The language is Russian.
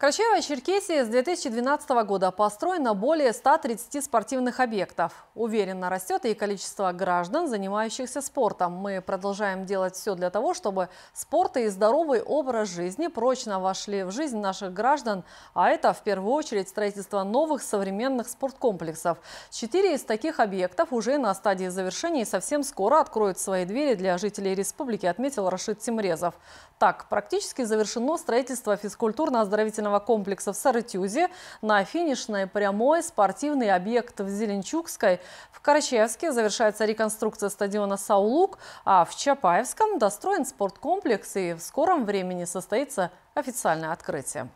Карачаево-Черкесии с 2012 года построено более 130 спортивных объектов. Уверенно растет и количество граждан, занимающихся спортом. Мы продолжаем делать все для того, чтобы спорт и здоровый образ жизни прочно вошли в жизнь наших граждан, а это в первую очередь строительство новых современных спорткомплексов. Четыре из таких объектов уже на стадии завершения и совсем скоро откроют свои двери для жителей республики, отметил Рашид Тимрезов. Так, практически завершено строительство физкультурно-оздоровительного спортивного комплекса в Саратюзе, на финишной прямой спортивный объект в Зеленчукской, в Карачаевске завершается реконструкция стадиона «Саулук», а в Чапаевском достроен спорткомплекс и в скором времени состоится официальное открытие.